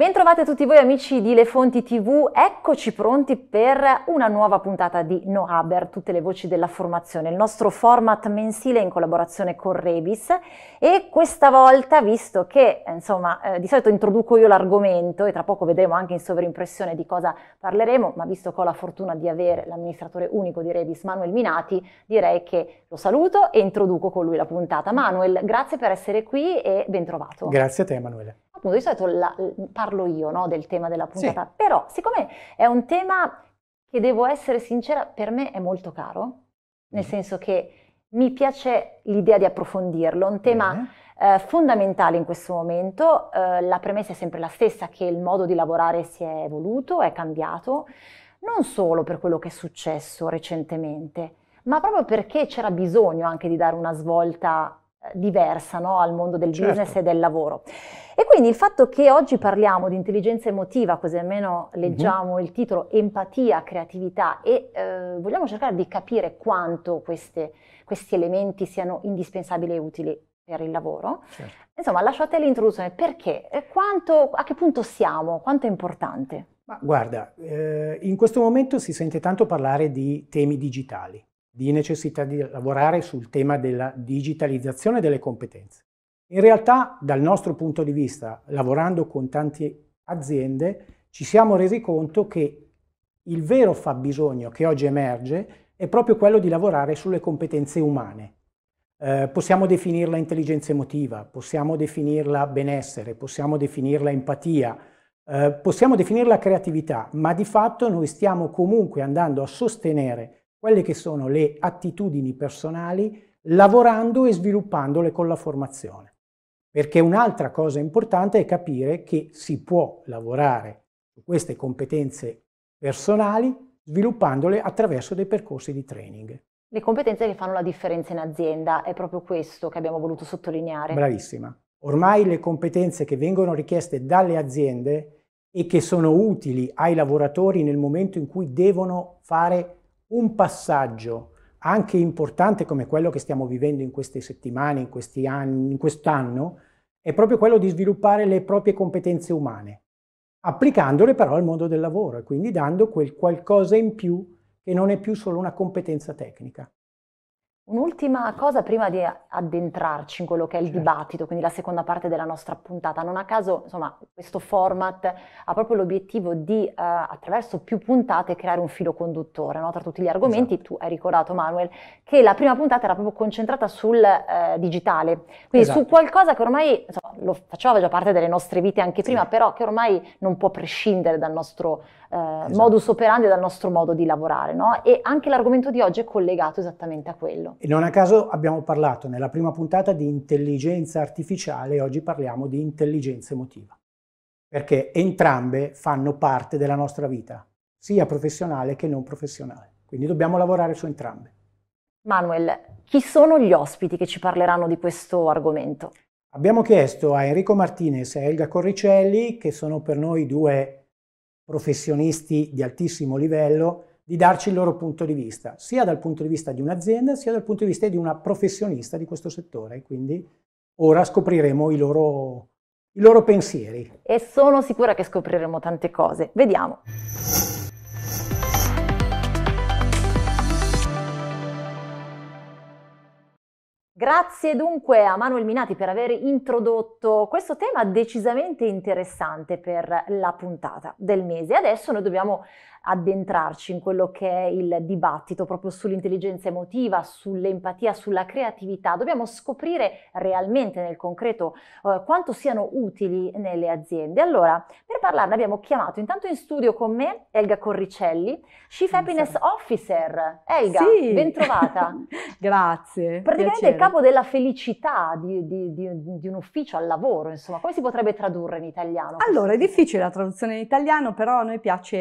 Bentrovati a tutti voi amici di Le Fonti TV, eccoci pronti per una nuova puntata di No Haber, tutte le voci della formazione, il nostro format mensile in collaborazione con Rebis e questa volta, visto che insomma eh, di solito introduco io l'argomento e tra poco vedremo anche in sovrimpressione di cosa parleremo, ma visto che ho la fortuna di avere l'amministratore unico di Rebis, Manuel Minati, direi che lo saluto e introduco con lui la puntata. Manuel, grazie per essere qui e bentrovato. Grazie a te Emanuele appunto di solito la, parlo io no, del tema della puntata, sì. però siccome è un tema che devo essere sincera, per me è molto caro, nel mm. senso che mi piace l'idea di approfondirlo, un tema... Mm. Eh, fondamentale in questo momento. Eh, la premessa è sempre la stessa, che il modo di lavorare si è evoluto, è cambiato, non solo per quello che è successo recentemente, ma proprio perché c'era bisogno anche di dare una svolta eh, diversa no? al mondo del certo. business certo. e del lavoro. E quindi il fatto che oggi parliamo di intelligenza emotiva, così almeno mhm. leggiamo uh-huh. il titolo, empatia, creatività e eh, vogliamo cercare di capire quanto queste, questi elementi siano indispensabili e utili per il lavoro. Certo. Insomma, lasciate l'introduzione, perché? Quanto, a che punto siamo? Quanto è importante? Ma guarda, eh, in questo momento si sente tanto parlare di temi digitali di necessità di lavorare sul tema della digitalizzazione delle competenze. In realtà, dal nostro punto di vista, lavorando con tante aziende, ci siamo resi conto che il vero fabbisogno che oggi emerge è proprio quello di lavorare sulle competenze umane. Eh, possiamo definirla intelligenza emotiva, possiamo definirla benessere, possiamo definirla empatia, eh, possiamo definirla creatività, ma di fatto noi stiamo comunque andando a sostenere quelle che sono le attitudini personali lavorando e sviluppandole con la formazione. Perché un'altra cosa importante è capire che si può lavorare su queste competenze personali sviluppandole attraverso dei percorsi di training. Le competenze che fanno la differenza in azienda è proprio questo che abbiamo voluto sottolineare. Bravissima. Ormai le competenze che vengono richieste dalle aziende e che sono utili ai lavoratori nel momento in cui devono fare un passaggio anche importante come quello che stiamo vivendo in queste settimane, in questi anni, in quest'anno, è proprio quello di sviluppare le proprie competenze umane, applicandole però al mondo del lavoro e quindi dando quel qualcosa in più che non è più solo una competenza tecnica. Un'ultima cosa prima di addentrarci in quello che è il certo. dibattito, quindi la seconda parte della nostra puntata. Non a caso, insomma, questo format ha proprio l'obiettivo di, eh, attraverso più puntate, creare un filo conduttore no? tra tutti gli argomenti. Esatto. Tu hai ricordato, Manuel, che la prima puntata era proprio concentrata sul eh, digitale, quindi esatto. su qualcosa che ormai insomma, lo faceva già parte delle nostre vite anche prima, sì. però che ormai non può prescindere dal nostro eh, esatto. modus operandi dal nostro modo di lavorare. No? E anche l'argomento di oggi è collegato esattamente a quello. E non a caso abbiamo parlato nella prima puntata di intelligenza artificiale e oggi parliamo di intelligenza emotiva, perché entrambe fanno parte della nostra vita, sia professionale che non professionale. Quindi dobbiamo lavorare su entrambe. Manuel, chi sono gli ospiti che ci parleranno di questo argomento? Abbiamo chiesto a Enrico Martinez e Elga Corricelli, che sono per noi due professionisti di altissimo livello di darci il loro punto di vista, sia dal punto di vista di un'azienda, sia dal punto di vista di una professionista di questo settore. Quindi ora scopriremo i loro, i loro pensieri. E sono sicura che scopriremo tante cose. Vediamo. Grazie dunque a Manuel Minati per aver introdotto questo tema decisamente interessante per la puntata del mese. Adesso noi dobbiamo addentrarci in quello che è il dibattito proprio sull'intelligenza emotiva, sull'empatia, sulla creatività. Dobbiamo scoprire realmente nel concreto eh, quanto siano utili nelle aziende. Allora, per parlarne abbiamo chiamato intanto in studio con me Elga Corricelli, Chief Happiness Officer. Elga, sì. ben trovata. Grazie. Praticamente piacere. il capo proprio della felicità di, di, di, di, un ufficio al lavoro, insomma, come si potrebbe tradurre in italiano? Allora, è difficile la traduzione in italiano, però a noi piace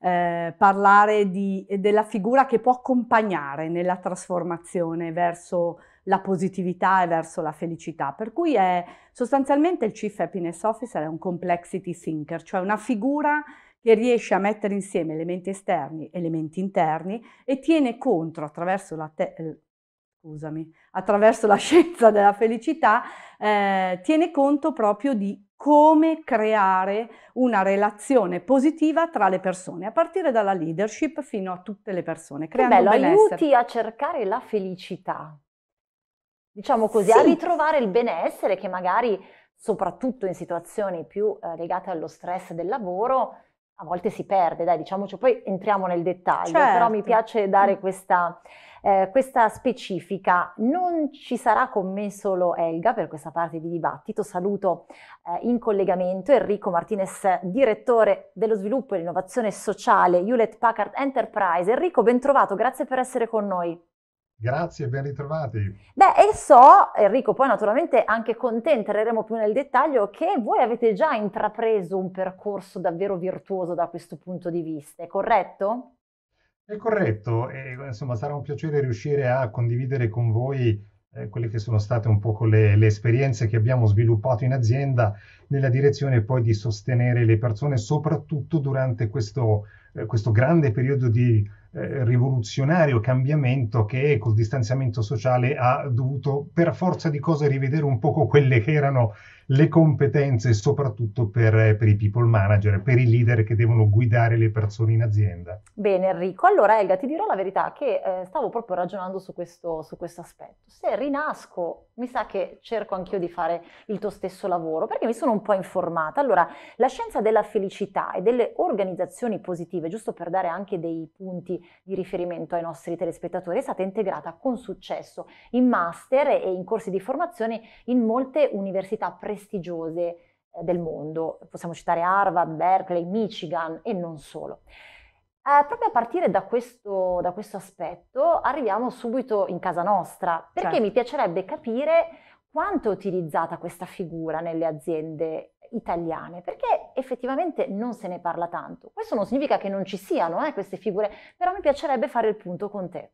eh, parlare della figura che può accompagnare nella trasformazione verso la positività e verso la felicità. Per cui è sostanzialmente il Chief Happiness Officer è un complexity thinker, cioè una figura che riesce a mettere insieme elementi esterni, elementi interni e tiene contro attraverso la, te- scusami, attraverso la scienza della felicità, eh, tiene conto proprio di come creare una relazione positiva tra le persone, a partire dalla leadership fino a tutte le persone. Creando che bello, aiuti a cercare la felicità, diciamo così, sì. a ritrovare il benessere che magari, soprattutto in situazioni più eh, legate allo stress del lavoro, a volte si perde, dai, diciamoci, poi entriamo nel dettaglio, certo. però mi certo. piace dare mm. questa eh, questa specifica. Non ci sarà con me solo Elga per questa parte di dibattito, saluto eh, in collegamento Enrico Martinez, direttore dello sviluppo e l'innovazione sociale Hewlett Packard Enterprise. Enrico, ben trovato, grazie per essere con noi. Grazie, ben ritrovati. Beh, e so, Enrico, poi naturalmente anche con te entreremo più nel dettaglio, che voi avete già intrapreso un percorso davvero virtuoso da questo punto di vista, è corretto? È corretto, e insomma sarà un piacere riuscire a condividere con voi eh, quelle che sono state un po' le, le, esperienze che abbiamo sviluppato in azienda nella direzione poi di sostenere le persone, soprattutto durante questo, eh, questo grande periodo di eh, rivoluzionario cambiamento che col distanziamento sociale ha dovuto per forza di cose rivedere un poco quelle che erano le competenze soprattutto per, eh, per, i people manager, per i leader che devono guidare le persone in azienda. Bene Enrico, allora Elga ti dirò la verità che eh, stavo proprio ragionando su questo, su questo aspetto. Se rinasco, mi sa che cerco anch'io di fare il tuo stesso lavoro perché mi sono un po' informata. Allora, la scienza della felicità e delle organizzazioni positive, giusto per dare anche dei punti di riferimento ai nostri telespettatori, è stata integrata con successo in master e in corsi di formazione in molte università presenti prestigiose eh, del mondo, possiamo citare Harvard, Berkeley, Michigan e non solo. Eh, proprio a partire da questo, da questo, aspetto arriviamo subito in casa nostra, perché certo. mi piacerebbe capire quanto è utilizzata questa figura nelle aziende italiane, perché effettivamente non se ne parla tanto. Questo non significa che non ci siano eh, queste figure, però mi piacerebbe fare il punto con te.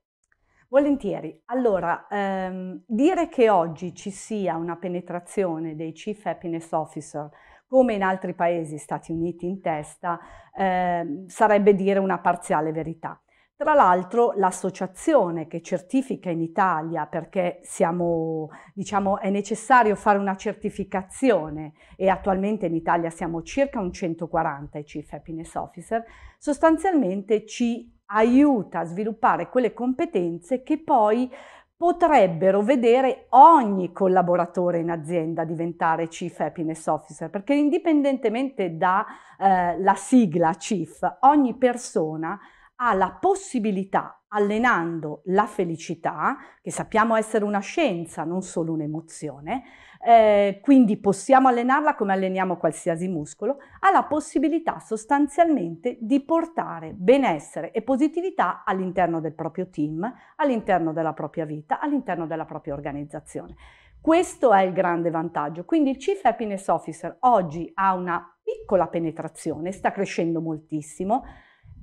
Volentieri. Allora, ehm, dire che oggi ci sia una penetrazione dei Chief Happiness Officer come in altri paesi, Stati Uniti in testa, eh, sarebbe dire una parziale verità. Tra l'altro l'associazione che certifica in Italia, perché siamo, diciamo, è necessario fare una certificazione e attualmente in Italia siamo circa un 140 Chief Happiness Officer, sostanzialmente ci aiuta a sviluppare quelle competenze che poi potrebbero vedere ogni collaboratore in azienda diventare Chief Happiness Officer, perché indipendentemente dalla eh, sigla Chief, ogni persona ha la possibilità, allenando la felicità, che sappiamo essere una scienza, non solo un'emozione, eh, quindi possiamo allenarla come alleniamo qualsiasi muscolo, ha la possibilità sostanzialmente di portare benessere e positività all'interno del proprio team, all'interno della propria vita, all'interno della propria organizzazione. Questo è il grande vantaggio. Quindi il Chief Happiness Officer oggi ha una piccola penetrazione, sta crescendo moltissimo,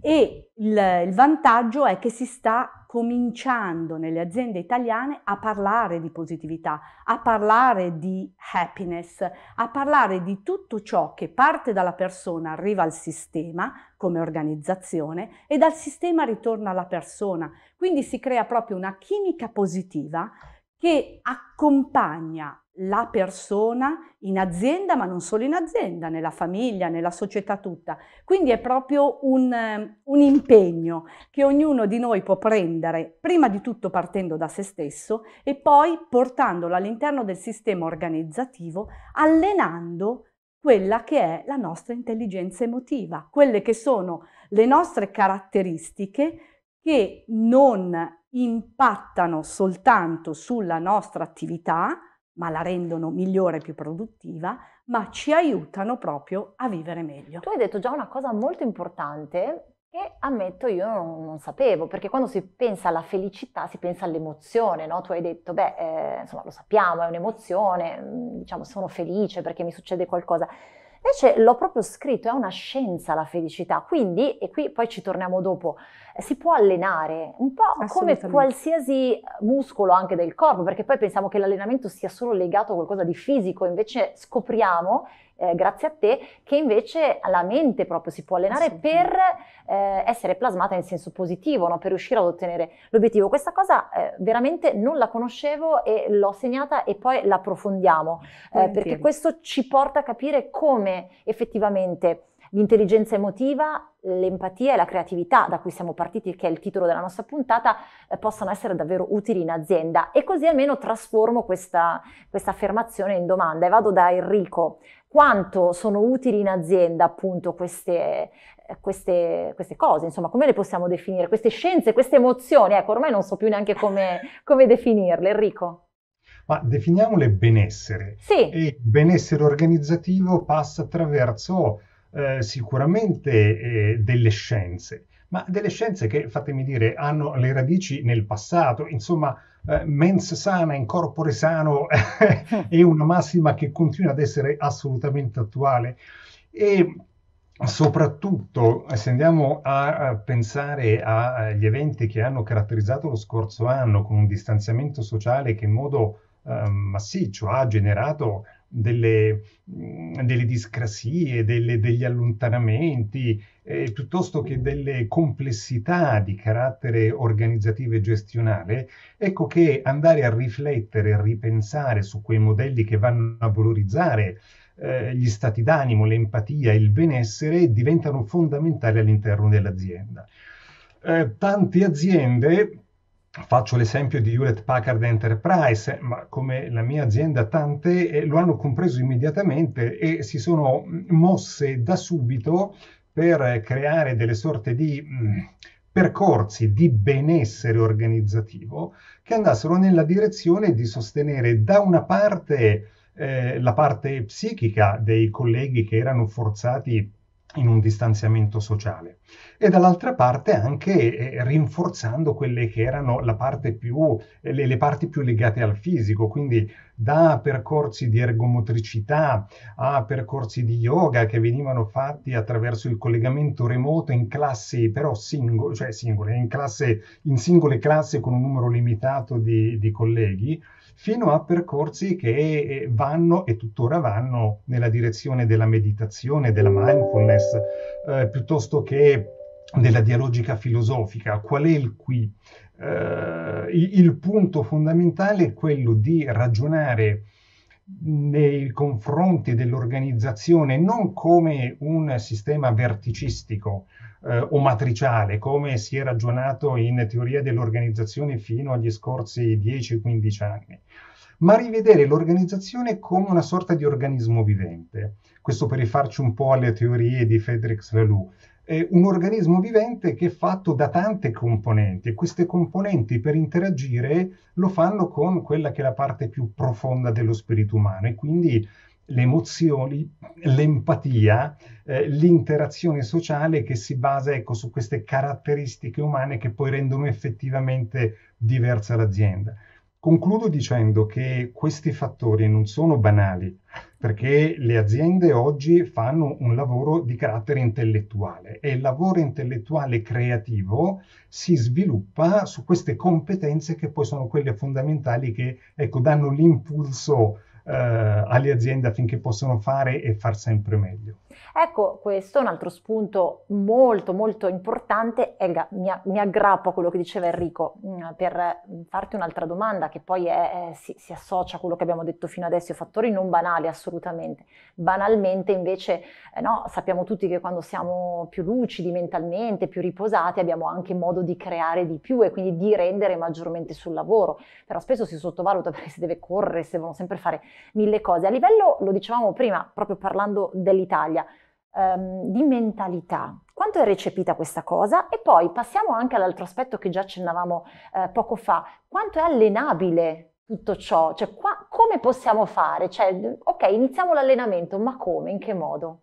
e il, il vantaggio è che si sta cominciando nelle aziende italiane a parlare di positività, a parlare di happiness, a parlare di tutto ciò che parte dalla persona, arriva al sistema come organizzazione e dal sistema ritorna alla persona. Quindi si crea proprio una chimica positiva che accompagna la persona in azienda, ma non solo in azienda, nella famiglia, nella società tutta. Quindi è proprio un, eh, un, impegno che ognuno di noi può prendere, prima di tutto partendo da se stesso e poi portandolo all'interno del sistema organizzativo, allenando quella che è la nostra intelligenza emotiva, quelle che sono le nostre caratteristiche che non impattano soltanto sulla nostra attività, ma la rendono migliore e più produttiva, ma ci aiutano proprio a vivere meglio. Tu hai detto già una cosa molto importante che ammetto io non, non sapevo, perché quando si pensa alla felicità si pensa all'emozione, no? Tu hai detto, beh, eh, insomma lo sappiamo, è un'emozione, mm, diciamo sono felice perché mi succede qualcosa, Invece l'ho proprio scritto, è una scienza la felicità, quindi, e qui poi ci torniamo dopo, eh, si può allenare un po' come qualsiasi eh, muscolo anche del corpo, perché poi pensiamo che l'allenamento sia solo legato a qualcosa di fisico, invece scopriamo eh, grazie a te, che invece la mente proprio si può allenare per eh, essere plasmata in senso positivo, no? per riuscire ad ottenere l'obiettivo. Questa cosa eh, veramente non la conoscevo e l'ho segnata e poi la approfondiamo, eh, perché questo ci porta a capire come effettivamente l'intelligenza emotiva, l'empatia e la creatività da cui siamo partiti, che è il titolo della nostra puntata, eh, possano essere davvero utili in azienda. E così almeno trasformo questa, questa affermazione in domanda e vado da Enrico quanto sono utili in azienda appunto queste, queste, queste cose, insomma come le possiamo definire, queste scienze, queste emozioni, ecco ormai non so più neanche come, come definirle, Enrico. Ma definiamole benessere. Sì. E benessere organizzativo passa attraverso eh, sicuramente eh, delle scienze, ma delle scienze che, fatemi dire, hanno le radici nel passato, insomma eh, mens sana in corpore sano è una massima che continua ad essere assolutamente attuale. E soprattutto se andiamo a, pensare agli eventi che hanno caratterizzato lo scorso anno con un distanziamento sociale che in modo eh, massiccio ha generato delle, delle discrasie, delle, degli allontanamenti, eh, piuttosto che delle complessità di carattere organizzativo e gestionale, ecco che andare a riflettere, a ripensare su quei modelli che vanno a valorizzare eh, gli stati d'animo, l'empatia, il benessere diventano fondamentali all'interno dell'azienda. Eh, tante aziende Faccio l'esempio di Hewlett Packard Enterprise, ma come la mia azienda tante eh, lo hanno compreso immediatamente e si sono mm, mosse da subito per creare delle sorte di mh, mm, percorsi di benessere organizzativo che andassero nella direzione di sostenere da una parte eh, la parte psichica dei colleghi che erano forzati in un distanziamento sociale e dall'altra parte anche eh, rinforzando quelle che erano più, eh, le, le, parti più legate al fisico, quindi da percorsi di ergomotricità a percorsi di yoga che venivano fatti attraverso il collegamento remoto in classi però singo, cioè singole, in, classe, in, singole classi con un numero limitato di, di colleghi, fino a percorsi che eh, vanno e tuttora vanno nella direzione della meditazione, della mindfulness, eh, piuttosto che della dialogica filosofica. Qual è il qui? Eh, il punto fondamentale è quello di ragionare nei confronti dell'organizzazione non come un sistema verticistico eh, o matriciale, come si è ragionato in teoria dell'organizzazione fino agli scorsi 10-15 anni, ma rivedere l'organizzazione come una sorta di organismo vivente. Questo per rifarci un po' alle teorie di Fedrix Laloux eh, un organismo vivente che è fatto da tante componenti e queste componenti per interagire lo fanno con quella che è la parte più profonda dello spirito umano e quindi le emozioni, l'empatia, eh, l'interazione sociale che si basa ecco, su queste caratteristiche umane che poi rendono effettivamente diversa l'azienda. Concludo dicendo che questi fattori non sono banali, perché le aziende oggi fanno un lavoro di carattere intellettuale e il lavoro intellettuale creativo si sviluppa su queste competenze che poi sono quelle fondamentali che ecco, danno l'impulso eh, alle aziende affinché possano fare e far sempre meglio. Ecco, questo è un altro spunto molto molto importante, Elga, mi, mi aggrappo a quello che diceva Enrico mm, per farti un'altra domanda che poi è, si, si, associa a quello che abbiamo detto fino adesso, fattori non banali assolutamente, banalmente invece eh, no, sappiamo tutti che quando siamo più lucidi mentalmente, più riposati abbiamo anche modo di creare di più e quindi di rendere maggiormente sul lavoro, però spesso si sottovaluta perché si deve correre, si devono sempre fare mille cose. A livello, lo dicevamo prima, proprio parlando dell'Italia, ehm, di mentalità, quanto è recepita questa cosa? E poi passiamo anche all'altro aspetto che già accennavamo eh, poco fa, quanto è allenabile tutto ciò? Cioè, qua, come possiamo fare? Cioè, ok, iniziamo l'allenamento, ma come? In che modo?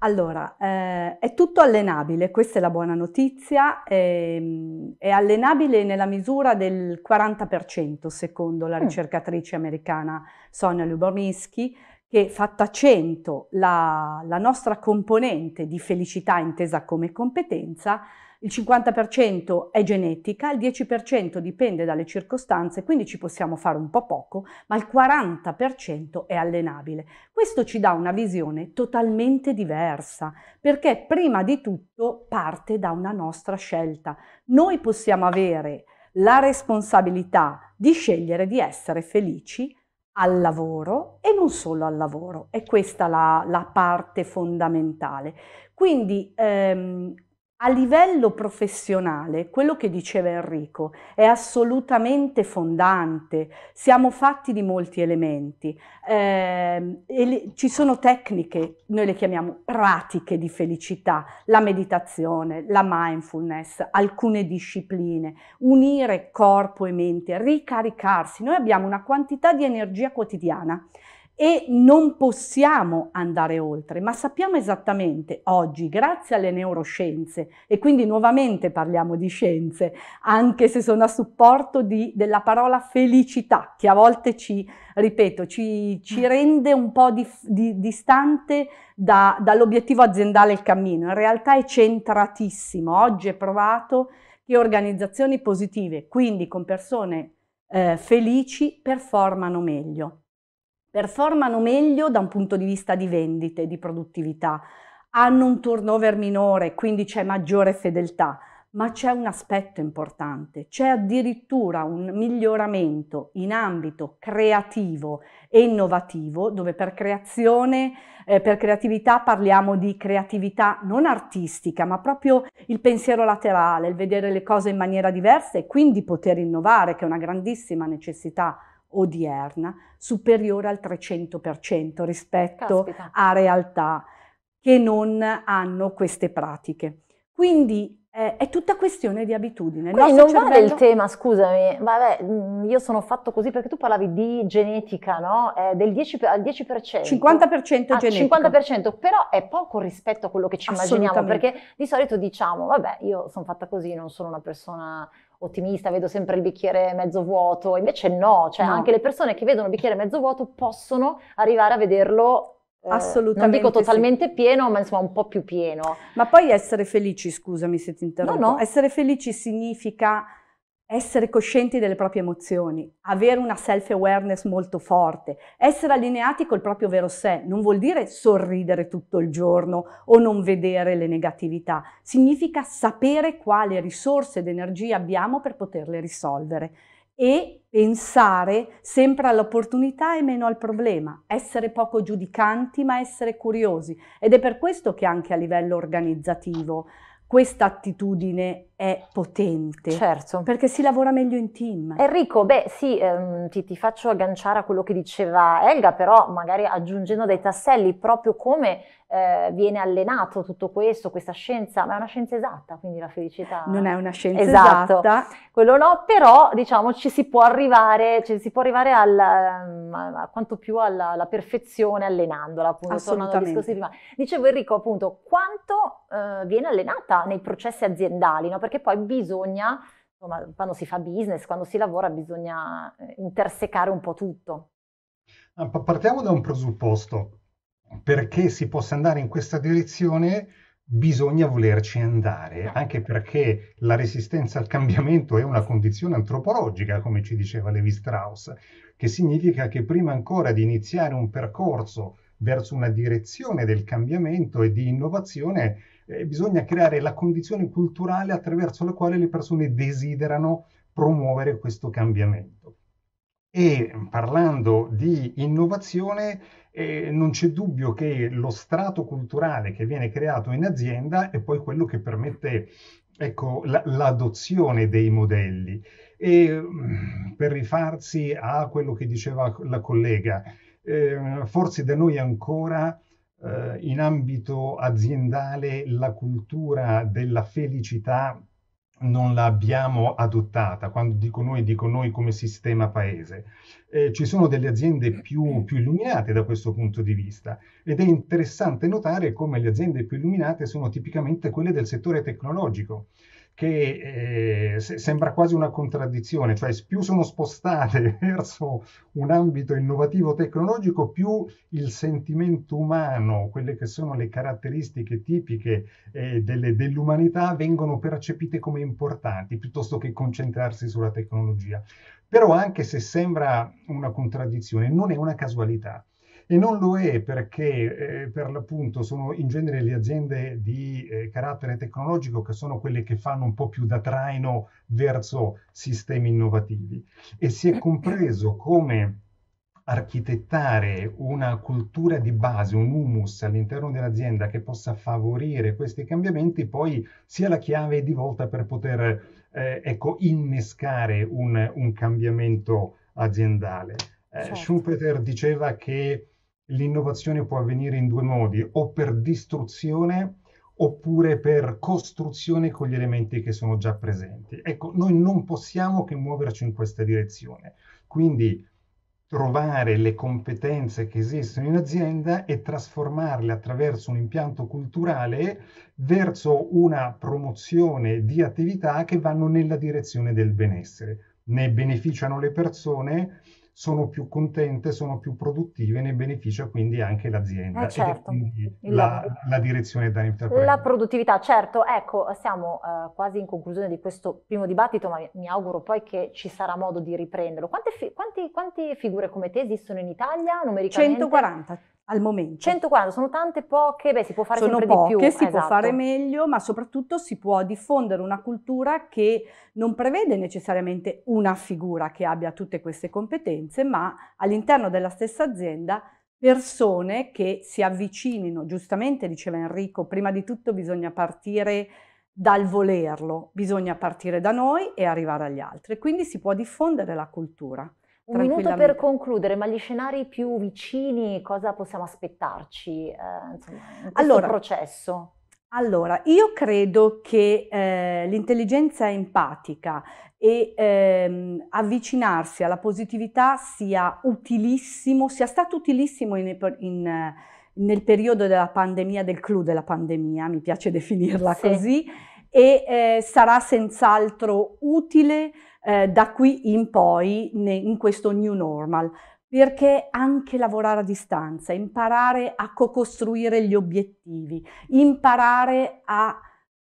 Allora, eh, è tutto allenabile, questa è la buona notizia, è, ehm, è allenabile nella misura del 40% secondo la mm. ricercatrice americana Sonia Lubomirsky, che fatta 100 la, la nostra componente di felicità intesa come competenza il 50% è genetica, il 10% dipende dalle circostanze, quindi ci possiamo fare un po' poco, ma il 40% è allenabile. Questo ci dà una visione totalmente diversa, perché prima di tutto parte da una nostra scelta. Noi possiamo avere la responsabilità di scegliere di essere felici al lavoro e non solo al lavoro. È questa la, la parte fondamentale. Quindi ehm, a livello professionale, quello che diceva Enrico è assolutamente fondante, siamo fatti di molti elementi, eh, le, ci sono tecniche, noi le chiamiamo pratiche di felicità, la meditazione, la mindfulness, alcune discipline, unire corpo e mente, ricaricarsi. Noi abbiamo una quantità di energia quotidiana e non possiamo andare oltre, ma sappiamo esattamente oggi, grazie alle neuroscienze, e quindi nuovamente parliamo di scienze, anche se sono a supporto di, della parola felicità, che a volte ci, ripeto, ci, ci mm. rende un po' di, di, distante da, dall'obiettivo aziendale il cammino. In realtà è centratissimo, oggi è provato che organizzazioni positive, quindi con persone eh, felici, performano meglio performano meglio da un punto di vista di vendite, di produttività, hanno un turnover minore, quindi c'è maggiore fedeltà, ma c'è un aspetto importante, c'è addirittura un miglioramento in ambito creativo e innovativo, dove per creazione, eh, per creatività parliamo di creatività non artistica, ma proprio il pensiero laterale, il vedere le cose in maniera diversa e quindi poter innovare, che è una grandissima necessità odierna, superiore al 300% rispetto Caspita. a realtà che non hanno queste pratiche. Quindi eh, è tutta questione di abitudine. Quindi non cervello... vale il tema, scusami, vabbè, mm, io sono fatto così perché tu parlavi di genetica, no? Eh, del 10, al 10%. 50% ah, genetica. 50%, però è poco rispetto a quello che ci immaginiamo, perché di solito diciamo, vabbè, io sono fatta così, non sono una persona ottimista, vedo sempre il bicchiere mezzo vuoto, invece no, cioè no. anche le persone che vedono il bicchiere mezzo vuoto possono arrivare a vederlo Assolutamente. Eh, non dico totalmente sì. pieno, ma insomma un po' più pieno. Ma poi essere felici, scusami se ti interrompo. No, no. Essere felici significa essere coscienti delle proprie emozioni, avere una self-awareness molto forte, essere allineati col proprio vero sé, non vuol dire sorridere tutto il giorno o non vedere le negatività, significa sapere quali risorse ed energie abbiamo per poterle risolvere e pensare sempre all'opportunità e meno al problema, essere poco giudicanti ma essere curiosi ed è per questo che anche a livello organizzativo questa attitudine è potente. Certo. Perché si lavora meglio in team. Enrico, beh sì, ehm, ti, ti, faccio agganciare a quello che diceva Elga, però magari aggiungendo dei tasselli, proprio come eh, viene allenato tutto questo, questa scienza, ma è una scienza esatta, quindi la felicità... Non è una scienza esatto. esatta. Quello no, però diciamo ci si può arrivare, ci si può arrivare al, ehm, a quanto più alla, alla, perfezione allenandola, appunto. Assolutamente. Dicevo Enrico, appunto, quanto eh, viene allenata nei processi aziendali, no? perché poi bisogna, insomma, quando si fa business, quando si lavora, bisogna eh, intersecare un po' tutto. Ah, partiamo da un presupposto. Perché si possa andare in questa direzione bisogna volerci andare, ah. anche perché la resistenza al cambiamento è una condizione antropologica, come ci diceva Levi Strauss, che significa che prima ancora di iniziare un percorso verso una direzione del cambiamento e di innovazione, eh, bisogna creare la condizione culturale attraverso la quale le persone desiderano promuovere questo cambiamento. E parlando di innovazione, eh, non c'è dubbio che lo strato culturale che viene creato in azienda è poi quello che permette ecco, la, l'adozione dei modelli. E mm, per rifarsi a quello che diceva la collega, eh, forse da noi ancora eh, in ambito aziendale la cultura della felicità non l'abbiamo adottata, quando dico noi, dico noi come sistema paese. Eh, ci sono delle aziende più, più, illuminate da questo punto di vista ed è interessante notare come le aziende più illuminate sono tipicamente quelle del settore tecnologico che eh, sembra quasi una contraddizione, cioè più sono spostate verso un ambito innovativo tecnologico, più il sentimento umano, quelle che sono le caratteristiche tipiche eh, delle, dell'umanità vengono percepite come importanti, piuttosto che concentrarsi sulla tecnologia. Però anche se sembra una contraddizione, non è una casualità e non lo è perché eh, per l'appunto sono in genere le aziende di eh, carattere tecnologico che sono quelle che fanno un po' più da traino verso sistemi innovativi e si è compreso come architettare una cultura di base, un humus all'interno dell'azienda che possa favorire questi cambiamenti, poi sia la chiave di volta per poter eh, ecco, innescare un, un cambiamento aziendale. Eh, certo. Schumpeter diceva che l'innovazione può avvenire in due modi, o per distruzione oppure per costruzione con gli elementi che sono già presenti. Ecco, noi non possiamo che muoverci in questa direzione. Quindi trovare le competenze che esistono in azienda e trasformarle attraverso un impianto culturale verso una promozione di attività che vanno nella direzione del benessere. Ne beneficiano le persone, sono più contente, sono più produttive, ne beneficia quindi anche l'azienda eh certo. la, la, direzione da intraprendere. La produttività, certo, ecco, siamo eh, quasi in conclusione di questo primo dibattito, ma mi auguro poi che ci sarà modo di riprenderlo. Quante, fi- quanti, quante figure come te esistono in Italia numericamente? 140 al momento. 140 sono tante, poche, beh si può fare sono sempre poche, di più. si esatto. può fare meglio, ma soprattutto si può diffondere una cultura che non prevede necessariamente una figura che abbia tutte queste competenze, ma all'interno della stessa azienda persone che si avvicinino, giustamente diceva Enrico, prima di tutto bisogna partire dal volerlo, bisogna partire da noi e arrivare agli altri, quindi si può diffondere la cultura. Un minuto per concludere, ma gli scenari più vicini cosa possiamo aspettarci eh, insomma, in allora, processo? Allora, io credo che eh, l'intelligenza empatica e ehm, avvicinarsi alla positività sia utilissimo, sia stato utilissimo in, in, nel periodo della pandemia, del clou della pandemia, mi piace definirla sì. così, e eh, sarà senz'altro utile eh, da qui in poi ne, in questo new normal, perché anche lavorare a distanza, imparare a co-costruire gli obiettivi, imparare a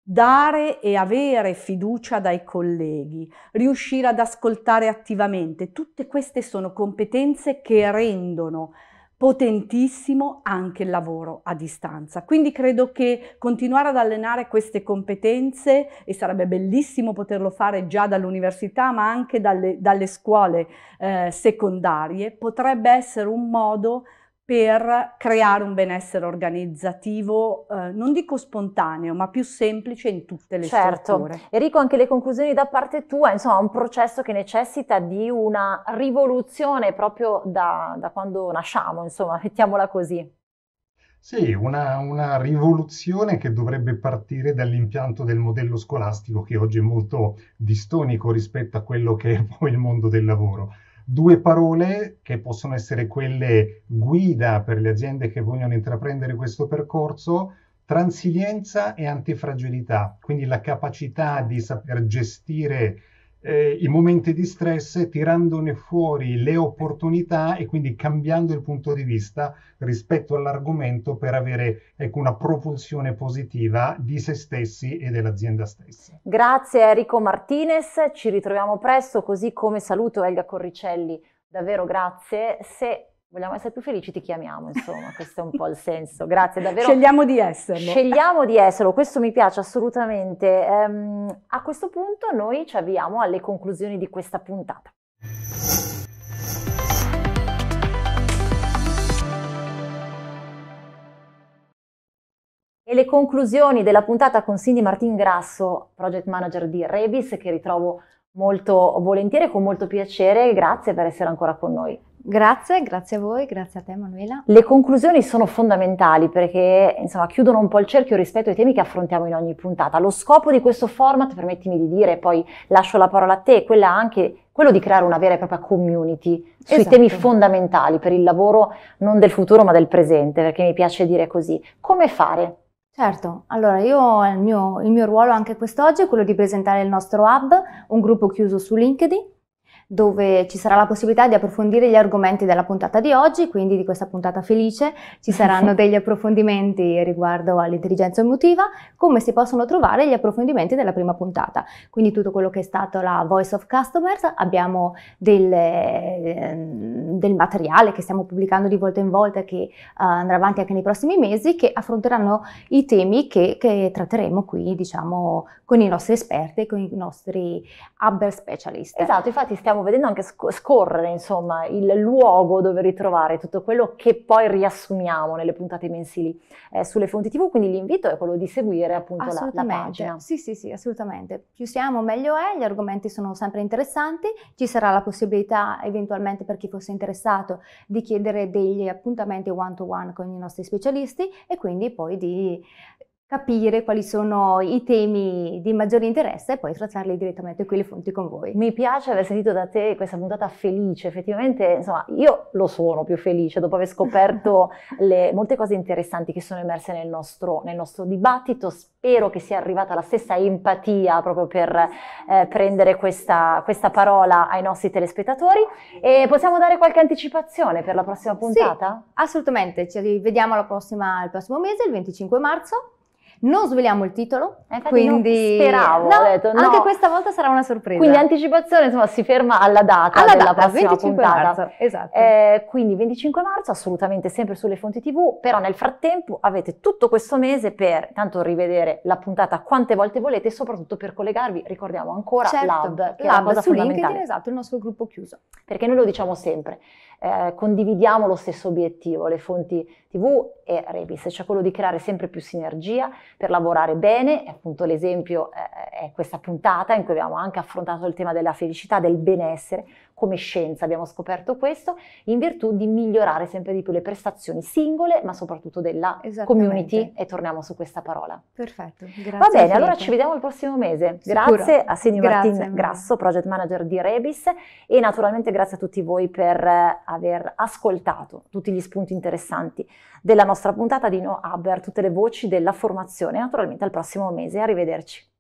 dare e avere fiducia dai colleghi, riuscire ad ascoltare attivamente, tutte queste sono competenze che rendono potentissimo anche il lavoro a distanza. Quindi credo che continuare ad allenare queste competenze, e sarebbe bellissimo poterlo fare già dall'università, ma anche dalle, dalle scuole eh, secondarie, potrebbe essere un modo per creare un benessere organizzativo, eh, non dico spontaneo, ma più semplice in tutte le certo. strutture. Enrico, anche le conclusioni da parte tua, insomma, un processo che necessita di una rivoluzione proprio da, da quando nasciamo, insomma, mettiamola così. Sì, una, una, rivoluzione che dovrebbe partire dall'impianto del modello scolastico che oggi è molto distonico rispetto a quello che è poi il mondo del lavoro. Due parole che possono essere quelle guida per le aziende che vogliono intraprendere questo percorso, transilienza e antifragilità, quindi la capacità di saper gestire eh, i momenti di stress tirandone fuori le opportunità e quindi cambiando il punto di vista rispetto all'argomento per avere ecco, una propulsione positiva di se stessi e dell'azienda stessa. Grazie Enrico Martinez, ci ritroviamo presto così come saluto Elga Corricelli, davvero grazie. Se vogliamo essere più felici, ti chiamiamo, insomma, questo è un po' il senso. Grazie davvero. Scegliamo di esserlo. Scegliamo di esserlo, questo mi piace assolutamente. Ehm, a questo punto noi ci avviamo alle conclusioni di questa puntata. E le conclusioni della puntata con Cindy Martin Grasso, project manager di Rebis, che ritrovo molto volentieri e con molto piacere. Grazie per essere ancora con noi. Grazie, grazie a voi, grazie a te Manuela. Le conclusioni sono fondamentali perché insomma, chiudono un po' il cerchio rispetto ai temi che affrontiamo in ogni puntata. Lo scopo di questo format, permettimi di dire, poi lascio la parola a te, è quella anche quello di creare una vera e propria community sui esatto. temi fondamentali per il lavoro non del futuro ma del presente, perché mi piace dire così. Come fare? Certo, allora io il mio, il mio ruolo anche quest'oggi è quello di presentare il nostro hub, un gruppo chiuso su LinkedIn dove ci sarà la possibilità di approfondire gli argomenti della puntata di oggi, quindi di questa puntata felice. Ci saranno degli approfondimenti riguardo all'intelligenza emotiva, come si possono trovare gli approfondimenti della prima puntata. Quindi tutto quello che è stato la Voice of Customers, abbiamo delle, ehm, del materiale che stiamo pubblicando di volta in volta che eh, andrà avanti anche nei prossimi mesi, che affronteranno i temi che, che tratteremo qui, diciamo, con i nostri esperti, con i nostri hub specialist. Esatto, infatti stiamo stiamo vedendo anche scorrere, insomma, il luogo dove ritrovare tutto quello che poi riassumiamo nelle puntate mensili eh, sulle fonti TV, quindi l'invito è quello di seguire appunto la, la pagina. Sì, sì, sì, assolutamente. Più siamo meglio è, gli argomenti sono sempre interessanti, ci sarà la possibilità eventualmente per chi fosse interessato di chiedere degli appuntamenti one to one con i nostri specialisti e quindi poi di capire quali sono i temi di maggiore interesse e poi trattarli direttamente qui le fonti con voi. Mi piace aver sentito da te questa puntata felice, effettivamente, insomma, io lo sono più felice dopo aver scoperto le, molte cose interessanti che sono emerse nel nostro, nel nostro, dibattito. Spero che sia arrivata la stessa empatia proprio per eh, prendere questa, questa, parola ai nostri telespettatori. E possiamo dare qualche anticipazione per la prossima puntata? Sì, assolutamente, ci vediamo alla prossima, il prossimo mese, il 25 marzo non sveliamo il titolo, eh, quindi speravo, no, detto, no. anche questa volta sarà una sorpresa. Quindi anticipazione, insomma, si ferma alla data alla della data, prossima 25 puntata. Marzo, esatto. Eh, quindi 25 marzo assolutamente sempre sulle fonti TV, però nel frattempo avete tutto questo mese per tanto rivedere la puntata quante volte volete e soprattutto per collegarvi, ricordiamo ancora certo, Lab, che Lab è una cosa su LinkedIn, esatto, il nostro gruppo chiuso. Perché noi lo diciamo sempre, eh, condividiamo lo stesso obiettivo, le fonti TV e Rebis, cioè quello di creare sempre più sinergia per lavorare bene, appunto l'esempio eh, è questa puntata in cui abbiamo anche affrontato il tema della felicità, del benessere, come scienza abbiamo scoperto questo, in virtù di migliorare sempre di più le prestazioni singole, ma soprattutto della community e torniamo su questa parola. Perfetto, grazie. Va bene, allora ci vediamo il prossimo mese. Sicuro. Grazie a Sini Martin Grasso, Project Manager di Rebis e naturalmente grazie a tutti voi per eh, aver ascoltato tutti gli spunti interessanti della nostra puntata di No Hub, tutte le voci della formazione. Naturalmente al prossimo mese, arrivederci.